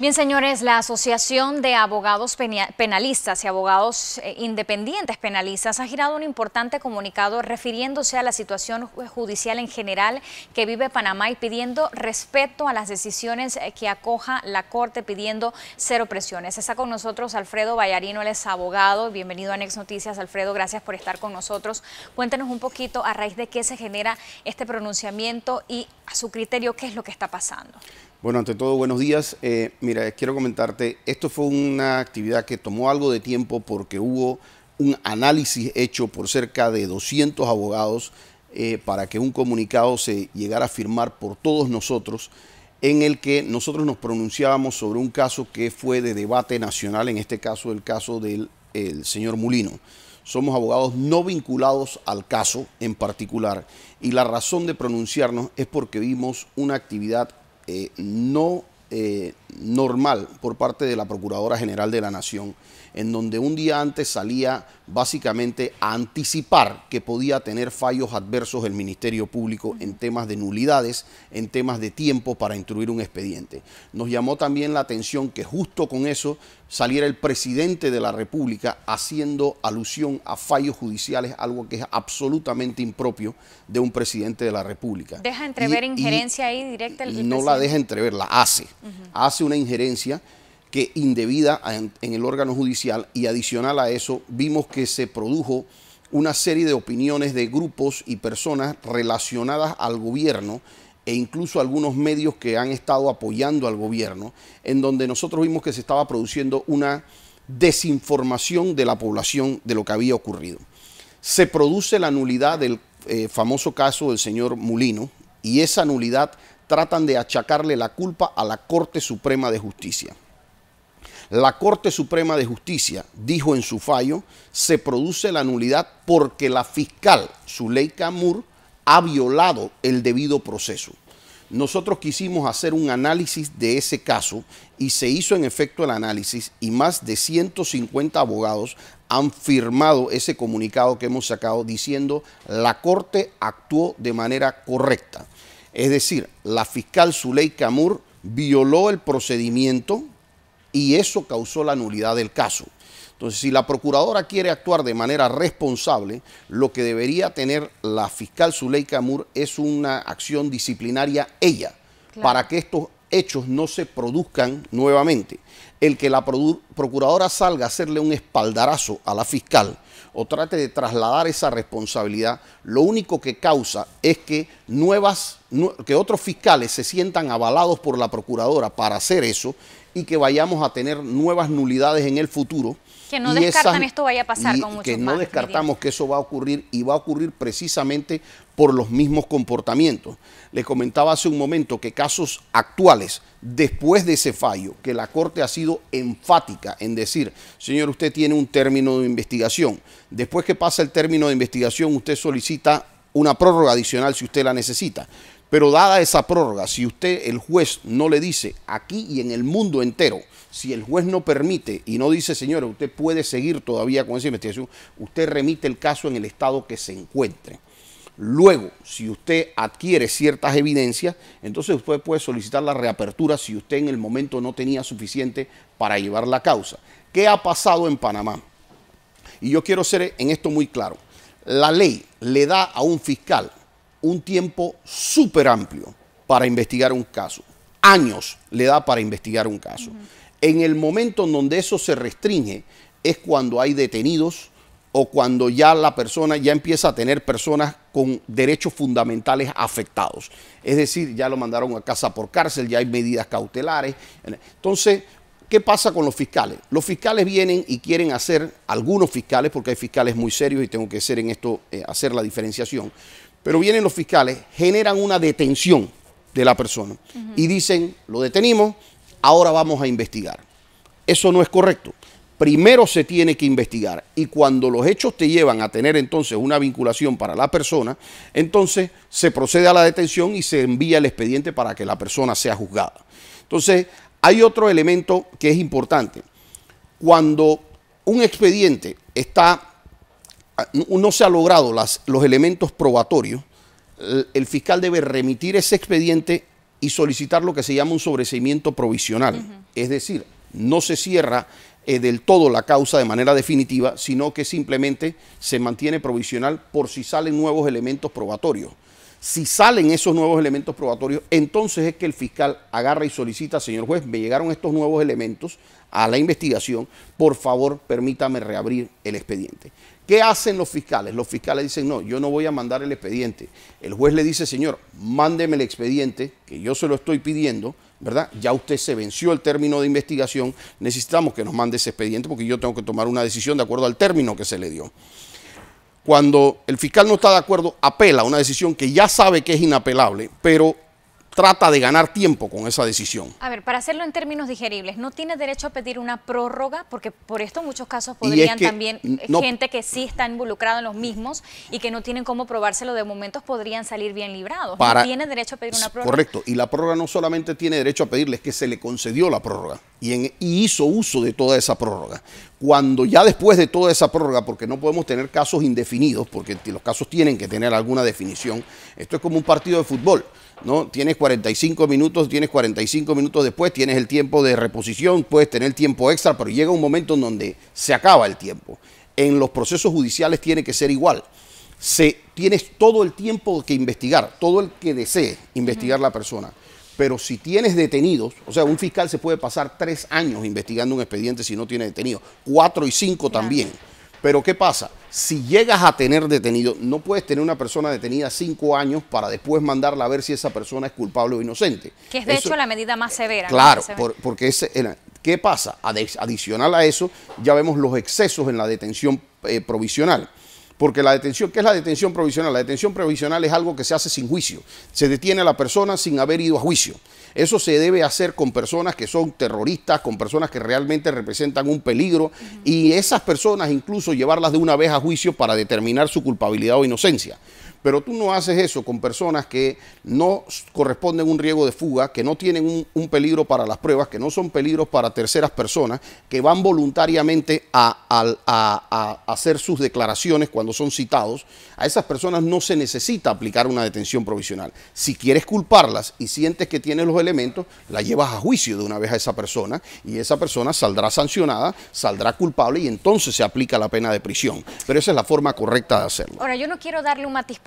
Bien, señores, la Asociación de Abogados Penalistas y Abogados eh, Independientes Penalistas ha girado un importante comunicado refiriéndose a la situación judicial en general que vive Panamá y pidiendo respeto a las decisiones eh, que acoja la Corte, pidiendo cero presiones. Está con nosotros Alfredo Vallarino, el es abogado. Bienvenido a Next Noticias, Alfredo, gracias por estar con nosotros. Cuéntenos un poquito a raíz de qué se genera este pronunciamiento y a su criterio qué es lo que está pasando. Bueno, ante todo, buenos días. Eh, mira, quiero comentarte, esto fue una actividad que tomó algo de tiempo porque hubo un análisis hecho por cerca de 200 abogados eh, para que un comunicado se llegara a firmar por todos nosotros, en el que nosotros nos pronunciábamos sobre un caso que fue de debate nacional, en este caso el caso del señor Mulino. Somos abogados no vinculados al caso en particular y la razón de pronunciarnos es porque vimos una actividad eh, no eh, normal por parte de la Procuradora General de la Nación en donde un día antes salía básicamente a anticipar que podía tener fallos adversos el Ministerio Público en temas de nulidades, en temas de tiempo para instruir un expediente. Nos llamó también la atención que justo con eso saliera el presidente de la República haciendo alusión a fallos judiciales, algo que es absolutamente impropio de un presidente de la República. Deja entrever injerencia ahí directa el No la deja entrever, la hace. Hace una injerencia que indebida en, el órgano judicial y adicional a eso vimos que se produjo una serie de opiniones de grupos y personas relacionadas al gobierno e incluso algunos medios que han estado apoyando al gobierno, en donde nosotros vimos que se estaba produciendo una desinformación de la población de lo que había ocurrido. Se produce la nulidad del eh, famoso caso del señor Mulino y esa nulidad tratan de achacarle la culpa a la Corte Suprema de Justicia. La Corte Suprema de Justicia dijo en su fallo, se produce la nulidad porque la fiscal Zuleika Camur ha violado el debido proceso. Nosotros quisimos hacer un análisis de ese caso y se hizo en efecto el análisis y más de 150 abogados han firmado ese comunicado que hemos sacado diciendo la Corte actuó de manera correcta. Es decir, la fiscal Zuleika Camur violó el procedimiento y eso causó la nulidad del caso. Entonces, si la procuradora quiere actuar de manera responsable, lo que debería tener la fiscal Zuleika Amur es una acción disciplinaria ella, para que estos hechos no se produzcan nuevamente. El que la procuradora salga a hacerle un espaldarazo a la fiscal o trate de trasladar esa responsabilidad, lo único que causa es que nuevas que otros fiscales se sientan avalados por la procuradora para hacer eso y que vayamos a tener nuevas nulidades en el futuro. Que no descartan esto vaya a pasar con muchos Que no descartamos que eso va a ocurrir y va a ocurrir precisamente por los mismos comportamientos. Les comentaba hace un momento que casos actuales, después de ese fallo, que la Corte ha sido enfática en decir, señor, usted tiene un término de investigación. Después que pasa el término de investigación, usted solicita una prórroga adicional si usted la necesita. Pero dada esa prórroga, si usted, el juez, no le dice aquí y en el mundo entero, si el juez no permite y no dice, señora, usted puede seguir todavía con esa investigación, usted remite el caso en el estado que se encuentre. Luego, si usted adquiere ciertas evidencias, entonces usted puede solicitar la reapertura si usted en el momento no tenía suficiente para llevar la causa. ¿Qué ha pasado en Panamá? Y yo quiero ser en esto muy claro. La ley le da a un fiscal un tiempo súper amplio para investigar un caso. Años le da para investigar un caso. En el momento en donde eso se restringe es cuando hay detenidos o cuando ya la persona ya empieza a tener personas con derechos fundamentales afectados. Es decir, ya lo mandaron a casa por cárcel, ya hay medidas cautelares. Entonces, ¿Qué pasa con los fiscales? Los fiscales vienen y quieren hacer, algunos fiscales, porque hay fiscales muy serios y tengo que ser en esto, eh, hacer la diferenciación. Pero vienen los fiscales, generan una detención de la persona y dicen, lo detenimos, ahora vamos a investigar. Eso no es correcto. Primero se tiene que investigar y cuando los hechos te llevan a tener entonces una vinculación para la persona, entonces se procede a la detención y se envía el expediente para que la persona sea juzgada. Entonces, hay otro elemento que es importante. Cuando un expediente está Ah, no se ha logrado los elementos probatorios, el fiscal debe remitir ese expediente y solicitar lo que se llama un sobreseimiento provisional. Es decir, no se cierra eh, del todo la causa de manera definitiva, sino que simplemente se mantiene provisional por si salen nuevos elementos probatorios. Si salen esos nuevos elementos probatorios, entonces es que el fiscal agarra y solicita, señor juez, me llegaron estos nuevos elementos, a la investigación, por favor permítame reabrir el expediente. ¿Qué hacen los fiscales? Los fiscales dicen, no, yo no voy a mandar el expediente. El juez le dice, señor, mándeme el expediente, que yo se lo estoy pidiendo, ¿verdad? Ya usted se venció el término de investigación, necesitamos que nos mande ese expediente porque yo tengo que tomar una decisión de acuerdo al término que se le dio. Cuando el fiscal no está de acuerdo, apela una decisión que ya sabe que es inapelable, pero trata de ganar tiempo con esa decisión. A ver, para hacerlo en términos digeribles, ¿no tiene derecho a pedir una prórroga? Porque por esto en muchos casos podrían también eh, gente que sí está involucrada en los mismos y que no tienen cómo probárselo de momentos podrían salir bien librados. ¿No tiene derecho a pedir una prórroga? Correcto, y la prórroga no solamente tiene derecho a pedirle, es que se le concedió la prórroga y hizo uso de toda esa prórroga cuando ya después de toda esa prórroga, porque no podemos tener casos indefinidos, porque los casos tienen que tener alguna definición, esto es como un partido de fútbol. ¿no? Tienes 45 minutos, tienes 45 minutos después, tienes el tiempo de reposición, puedes tener tiempo extra, pero llega un momento en donde se acaba el tiempo. En los procesos judiciales tiene que ser igual. Se, tienes todo el tiempo que investigar, todo el que desee investigar la persona. Pero si tienes detenidos, o sea, un fiscal se puede pasar tres años investigando un expediente si no tiene detenido, cuatro y cinco también. Pero ¿qué pasa? Si llegas a tener detenido, no puedes tener una persona detenida cinco años para después mandarla a ver si esa persona es culpable o inocente. Que es de hecho la medida más severa. Claro, porque ¿qué pasa? Adicional a eso, ya vemos los excesos en la detención eh, provisional. Porque la detención, ¿qué es la detención provisional? La detención provisional es algo que se hace sin juicio. Se detiene a la persona sin haber ido a juicio. Eso se debe hacer con personas que son terroristas, con personas que realmente representan un peligro y esas personas incluso llevarlas de una vez a juicio para determinar su culpabilidad o inocencia. Pero tú no haces eso con personas que no corresponden un riesgo de fuga, que no tienen un, peligro para las pruebas, que no son peligros para terceras personas, que van voluntariamente a, hacer sus declaraciones cuando son citados. A esas personas no se necesita aplicar una detención provisional. Si quieres culparlas y sientes que tiene los elementos, la llevas a juicio de una vez a esa persona y esa persona saldrá sancionada, saldrá culpable y entonces se aplica la pena de prisión. Pero esa es la forma correcta de hacerlo. Ahora, yo no quiero darle un matiz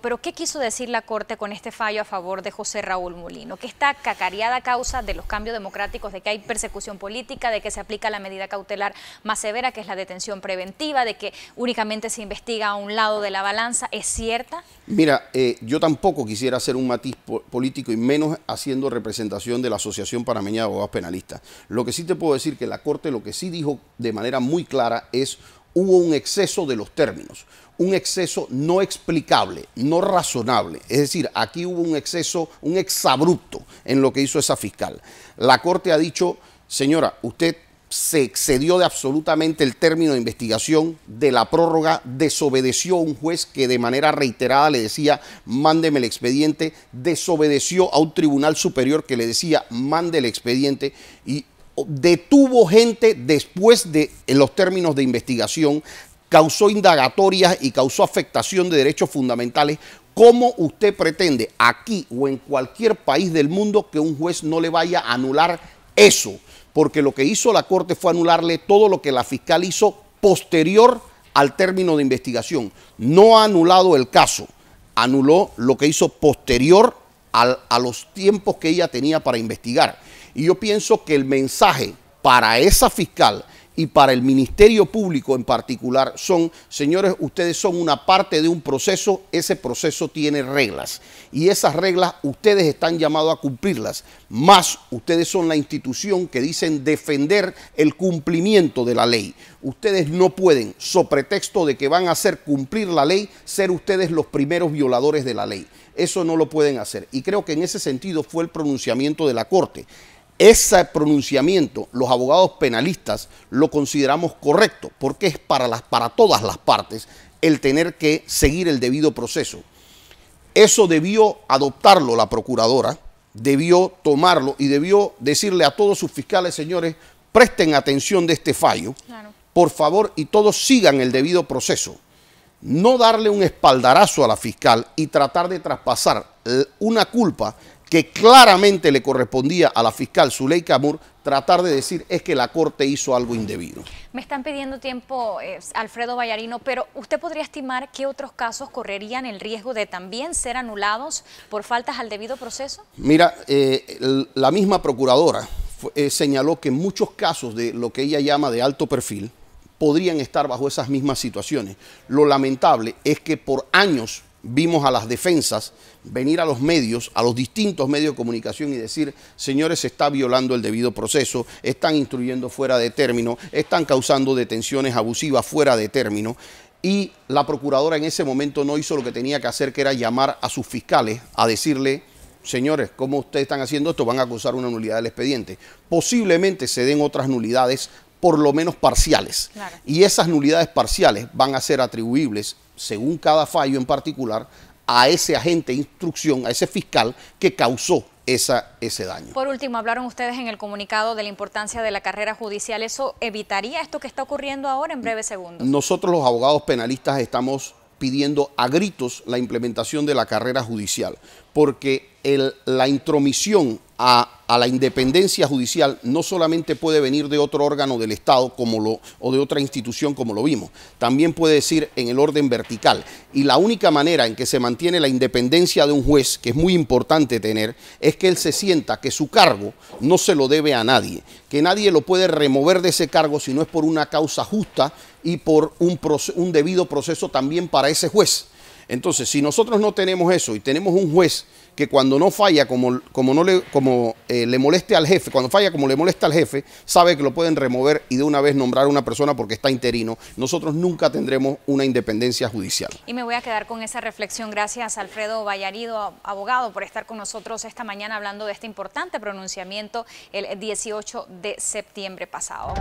pero ¿qué quiso decir la Corte con este fallo a favor de José Raúl Molino? Que está cacareada a causa de los cambios democráticos, de que hay persecución política, de que se aplica la medida cautelar más severa, que es la detención preventiva, de que únicamente se investiga a un lado de la balanza, ¿es cierta? Mira, eh, yo tampoco quisiera hacer un matiz político y menos haciendo representación de la Asociación Panameña de Abogados Penalistas. Lo que sí te puedo decir que la Corte lo que sí dijo de manera muy clara es hubo un exceso de los términos, un exceso no explicable, no razonable. Es decir, aquí hubo un exceso, un exabrupto en lo que hizo esa fiscal. La Corte ha dicho, señora, usted se excedió de absolutamente el término de investigación de la prórroga, desobedeció a un juez que de manera reiterada le decía, mándeme el expediente, desobedeció a un tribunal superior que le decía, mande el expediente, y detuvo gente después de los términos de investigación, causó indagatorias y causó afectación de derechos fundamentales. ¿Cómo usted pretende aquí o en cualquier país del mundo que un juez no le vaya a anular eso? Porque lo que hizo la Corte fue anularle todo lo que la fiscal hizo posterior al término de investigación. No ha anulado el caso, anuló lo que hizo posterior a los tiempos que ella tenía para investigar. Y yo pienso que el mensaje para esa fiscal y para el Ministerio Público en particular son, señores, ustedes son una parte de un proceso, ese proceso tiene reglas y esas reglas ustedes están llamados a cumplirlas, más ustedes son la institución que dicen defender el cumplimiento de la ley. Ustedes no pueden, so pretexto de que van a hacer cumplir la ley, ser ustedes los primeros violadores de la ley. Eso no lo pueden hacer. Y creo que en ese sentido fue el pronunciamiento de la Corte. Ese pronunciamiento los abogados penalistas lo consideramos correcto porque es para, todas las partes el tener que seguir el debido proceso. Eso debió adoptarlo la procuradora, debió tomarlo y debió decirle a todos sus fiscales, señores, presten atención de este fallo, por favor, y todos sigan el debido proceso. No darle un espaldarazo a la fiscal y tratar de traspasar una culpa que claramente le correspondía a la fiscal Zuleika Amur tratar de decir es que la Corte hizo algo indebido. Me están pidiendo tiempo, eh, Alfredo Vallarino, pero ¿usted podría estimar qué otros casos correrían el riesgo de también ser anulados por faltas al debido proceso? Mira, eh, la misma procuradora eh, señaló que muchos casos de lo que ella llama de alto perfil podrían estar bajo esas mismas situaciones. Lo lamentable es que por años vimos a las defensas venir a los medios, a los distintos medios de comunicación y decir, señores, se está violando el debido proceso, están instruyendo fuera de término, están causando detenciones abusivas fuera de término. Y la procuradora en ese momento no hizo lo que tenía que hacer, que era llamar a sus fiscales a decirle, señores, ¿cómo ustedes están haciendo esto? Van a acusar una nulidad del expediente. Posiblemente se den otras nulidades, por lo menos parciales. Y esas nulidades parciales van a ser atribuibles según cada fallo en particular, a ese agente de instrucción, a ese fiscal que causó esa, ese daño. Por último, hablaron ustedes en el comunicado de la importancia de la carrera judicial. ¿Eso evitaría esto que está ocurriendo ahora en breves segundos? Nosotros los abogados penalistas estamos pidiendo a gritos la implementación de la carrera judicial, porque el, la intromisión a, la independencia judicial no solamente puede venir de otro órgano del Estado como lo, o de otra institución como lo vimos, también puede decir en el orden vertical. Y la única manera en que se mantiene la independencia de un juez, que es muy importante tener, es que él se sienta que su cargo no se lo debe a nadie, que nadie lo puede remover de ese cargo si no es por una causa justa y por un, un debido proceso también para ese juez. Entonces, si nosotros no tenemos eso y tenemos un juez que cuando no falla, como, como no le, como, eh, le moleste al jefe, cuando falla como le molesta al jefe, sabe que lo pueden remover y de una vez nombrar a una persona porque está interino. Nosotros nunca tendremos una independencia judicial. Y me voy a quedar con esa reflexión. Gracias, Alfredo Vallarido, abogado, por estar con nosotros esta mañana hablando de este importante pronunciamiento el 18 de septiembre pasado.